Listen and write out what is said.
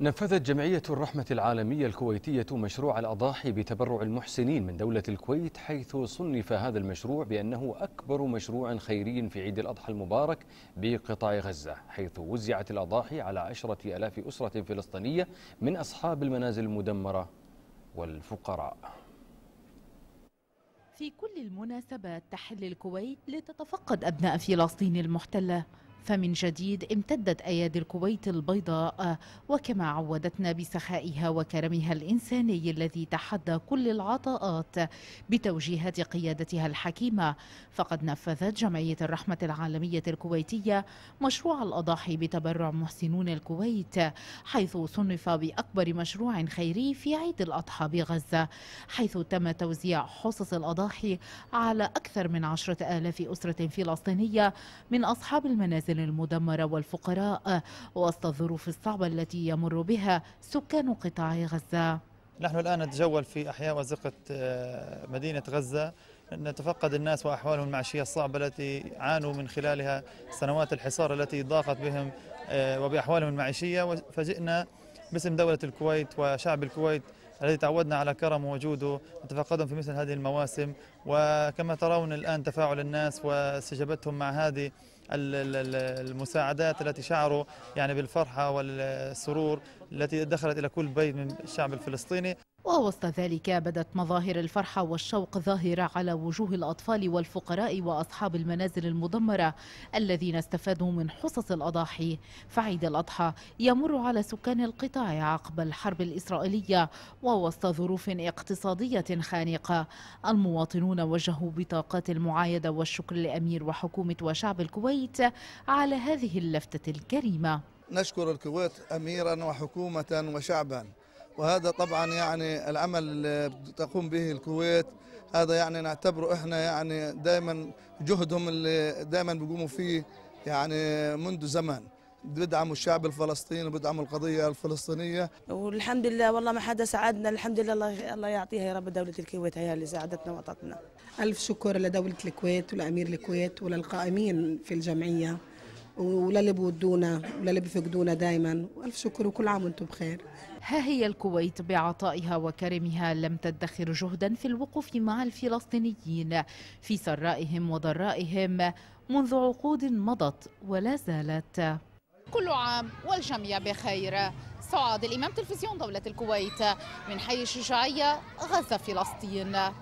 نفذت جمعية الرحمة العالمية الكويتية مشروع الأضاحي بتبرع المحسنين من دولة الكويت حيث صنف هذا المشروع بأنه أكبر مشروع خيري في عيد الأضحى المبارك بقطاع غزة حيث وزعت الأضاحي على عشرة ألاف أسرة فلسطينية من أصحاب المنازل المدمرة والفقراء في كل المناسبات تحل الكويت لتتفقد أبناء فلسطين المحتلة فمن جديد امتدت أيادي الكويت البيضاء وكما عودتنا بسخائها وكرمها الإنساني الذي تحدى كل العطاءات بتوجيهات قيادتها الحكيمة فقد نفذت جمعية الرحمة العالمية الكويتية مشروع الأضاحي بتبرع محسنون الكويت حيث صنف بأكبر مشروع خيري في عيد الأضحى بغزة حيث تم توزيع حصص الأضاحي على أكثر من عشرة آلاف أسرة فلسطينية من أصحاب المنازل المدن المدمرة والفقراء وسط الظروف الصعبة التي يمر بها سكان قطاع غزة نحن الآن نتجول في أحياء وزقة آه، مدينة غزة نتفقد الناس وأحوالهم المعيشية الصعبة التي عانوا من خلالها سنوات الحصار التي ضاقت بهم آه، وبأحوالهم المعيشية فجئنا باسم دولة الكويت وشعب الكويت الذي تعودنا على كرم وجوده نتفقدهم في مثل هذه المواسم وكما ترون الآن تفاعل الناس واستجابتهم مع هذه المساعدات التي شعروا يعني بالفرحة والسرور التي دخلت إلى كل بيت من الشعب الفلسطيني ووسط ذلك بدت مظاهر الفرحة والشوق ظاهرة على وجوه الأطفال والفقراء وأصحاب المنازل المدمرة الذين استفادوا من حصص الأضاحي فعيد الأضحى يمر على سكان القطاع عقب الحرب الإسرائيلية ووسط ظروف اقتصادية خانقة المواطنون وجهوا بطاقات المعايدة والشكر لأمير وحكومة وشعب الكويت على هذه اللفتة الكريمة نشكر الكويت أميرا وحكومة وشعبا وهذا طبعا يعني العمل اللي تقوم به الكويت هذا يعني نعتبره احنا يعني دائما جهدهم اللي دائما بيقوموا فيه يعني منذ زمان بدعموا الشعب الفلسطيني وبدعموا القضية الفلسطينية والحمد لله والله ما حدا ساعدنا الحمد لله الله, الله يعطيها يا رب دولة الكويت هي اللي ساعدتنا وأعطتنا ألف شكر لدولة الكويت ولأمير الكويت وللقائمين في الجمعية وللي بودونا وللي بفقدونا دائما والف شكر وكل عام وانتم بخير ها هي الكويت بعطائها وكرمها لم تدخر جهدا في الوقوف مع الفلسطينيين في سرائهم وضرائهم منذ عقود مضت ولا زالت كل عام والجميع بخير سعاد الإمام تلفزيون دولة الكويت من حي الشجاعية غزة فلسطين